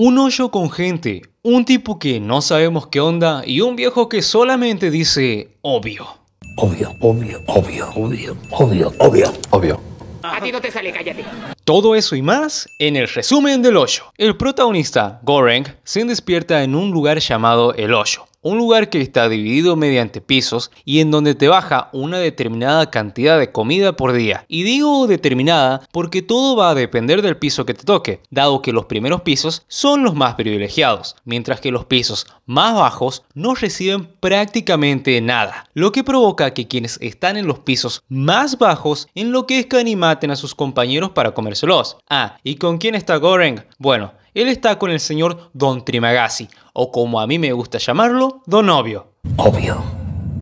Un hoyo con gente, un tipo que no sabemos qué onda y un viejo que solamente dice obvio. Obvio, obvio, obvio, obvio, obvio, obvio, obvio. A ti no te sale, cállate. Todo eso y más en el resumen del hoyo. El protagonista, Goreng, se despierta en un lugar llamado El Hoyo, un lugar que está dividido mediante pisos y en donde te baja una determinada cantidad de comida por día. Y digo determinada porque todo va a depender del piso que te toque, dado que los primeros pisos son los más privilegiados, mientras que los pisos más bajos no reciben prácticamente nada, lo que provoca que quienes están en los pisos más bajos enloquezcan y maten a sus compañeros para comérselos. Ah, ¿y con quién está Goreng? Bueno, él está con el señor Don Trimagasi, o como a mí me gusta llamarlo, Don Obvio. Obvio.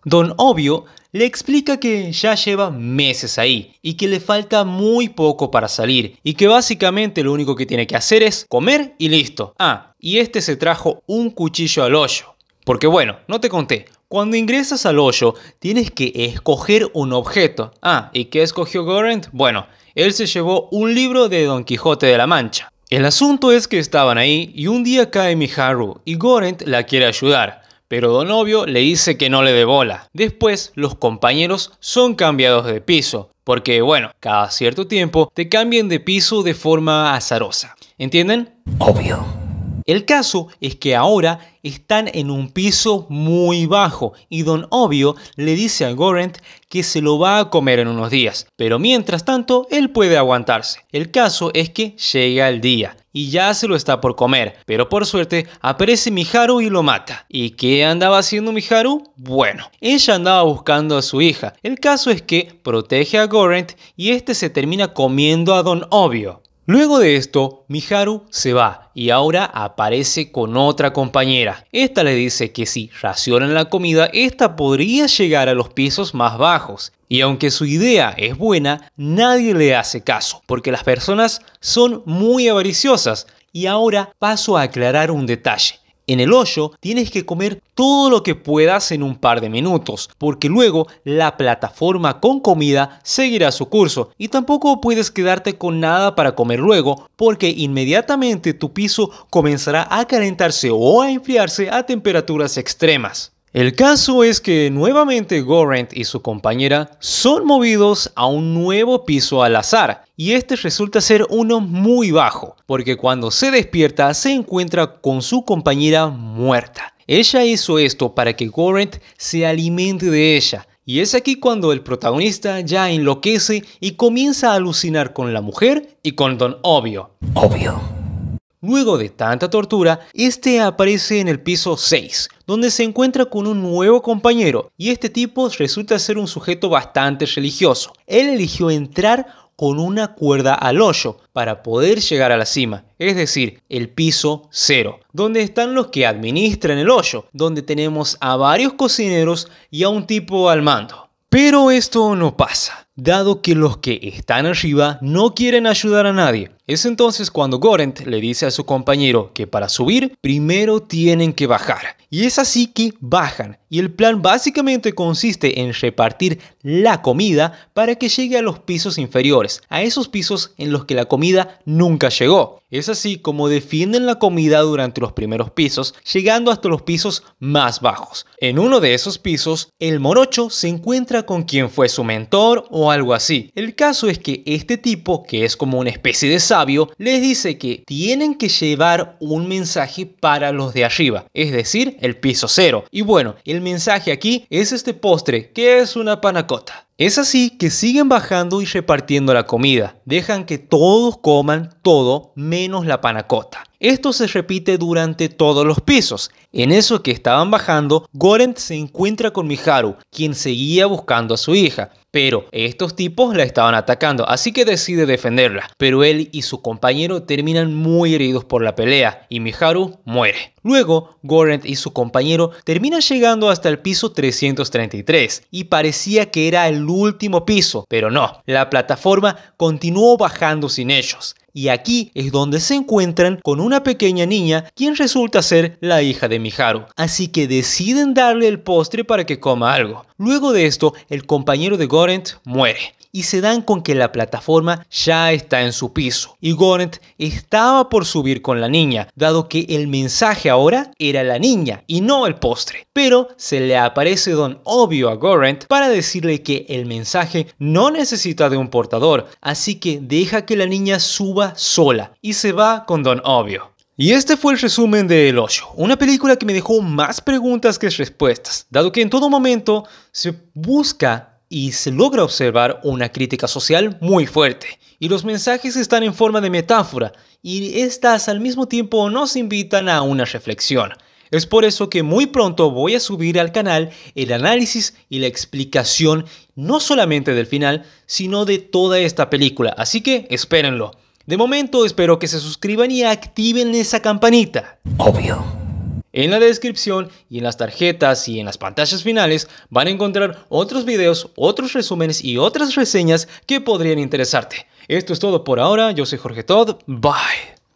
Don Obvio le explica que ya lleva meses ahí y que le falta muy poco para salir y que básicamente lo único que tiene que hacer es comer y listo. Ah, y este se trajo un cuchillo al hoyo. Porque bueno, no te conté, cuando ingresas al hoyo tienes que escoger un objeto. Ah, ¿y qué escogió Gorent? Bueno, él se llevó un libro de Don Quijote de la Mancha. El asunto es que estaban ahí y un día cae Miharu y Gorent la quiere ayudar, pero Donovio le dice que no le dé bola. Después, los compañeros son cambiados de piso, porque bueno, cada cierto tiempo te cambian de piso de forma azarosa. ¿Entienden? Obvio. El caso es que ahora están en un piso muy bajo y Don Obvio le dice a Gorent que se lo va a comer en unos días, pero mientras tanto él puede aguantarse. El caso es que llega el día y ya se lo está por comer, pero por suerte aparece Miharu y lo mata. ¿Y qué andaba haciendo Miharu? Bueno, ella andaba buscando a su hija. El caso es que protege a Gorent y este se termina comiendo a Don Obvio. Luego de esto, Miharu se va y ahora aparece con otra compañera. Esta le dice que si racionan la comida, esta podría llegar a los pisos más bajos. Y aunque su idea es buena, nadie le hace caso, porque las personas son muy avariciosas. Y ahora paso a aclarar un detalle en el hoyo, tienes que comer todo lo que puedas en un par de minutos, porque luego la plataforma con comida seguirá su curso y tampoco puedes quedarte con nada para comer luego, porque inmediatamente tu piso comenzará a calentarse o a enfriarse a temperaturas extremas. El caso es que nuevamente Gorent y su compañera son movidos a un nuevo piso al azar, y este resulta ser uno muy bajo, porque cuando se despierta se encuentra con su compañera muerta. Ella hizo esto para que Gorent se alimente de ella, y es aquí cuando el protagonista ya enloquece y comienza a alucinar con la mujer y con Don Obvio. Obvio. Luego de tanta tortura, este aparece en el piso 6, donde se encuentra con un nuevo compañero, y este tipo resulta ser un sujeto bastante religioso. Él eligió entrar con una cuerda al hoyo para poder llegar a la cima, es decir, el piso 0, donde están los que administran el hoyo, donde tenemos a varios cocineros y a un tipo al mando. Pero esto no pasa dado que los que están arriba no quieren ayudar a nadie. Es entonces cuando Gorent le dice a su compañero que para subir primero tienen que bajar. Y es así que bajan. Y el plan básicamente consiste en repartir la comida para que llegue a los pisos inferiores, a esos pisos en los que la comida nunca llegó. Es así como defienden la comida durante los primeros pisos, llegando hasta los pisos más bajos. En uno de esos pisos, el morocho se encuentra con quien fue su mentor o algo así. El caso es que este tipo, que es como una especie de sabio, les dice que tienen que llevar un mensaje para los de arriba, es decir, el piso cero. Y bueno, el mensaje aquí es este postre, que es una panacota. Es así que siguen bajando y repartiendo la comida. Dejan que todos coman todo menos la panacota. Esto se repite durante todos los pisos. En eso que estaban bajando, Gorent se encuentra con Miharu, quien seguía buscando a su hija pero estos tipos la estaban atacando, así que decide defenderla, pero él y su compañero terminan muy heridos por la pelea y Miharu muere. Luego, Gorent y su compañero terminan llegando hasta el piso 333 y parecía que era el último piso, pero no, la plataforma continuó bajando sin ellos. Y aquí es donde se encuentran con una pequeña niña quien resulta ser la hija de Miharu. Así que deciden darle el postre para que coma algo. Luego de esto, el compañero de Gorent muere y se dan con que la plataforma ya está en su piso. Y Gorent estaba por subir con la niña, dado que el mensaje a ahora era la niña y no el postre. Pero se le aparece Don Obvio a Gorent para decirle que el mensaje no necesita de un portador, así que deja que la niña suba sola y se va con Don Obvio. Y este fue el resumen de El Hoyo, una película que me dejó más preguntas que respuestas, dado que en todo momento se busca y se logra observar una crítica social muy fuerte. Y los mensajes están en forma de metáfora, y estas al mismo tiempo nos invitan a una reflexión. Es por eso que muy pronto voy a subir al canal el análisis y la explicación no solamente del final, sino de toda esta película, así que espérenlo. De momento espero que se suscriban y activen esa campanita. Obvio. En la descripción y en las tarjetas y en las pantallas finales van a encontrar otros videos, otros resúmenes y otras reseñas que podrían interesarte. Esto es todo por ahora, yo soy Jorge Todd, bye.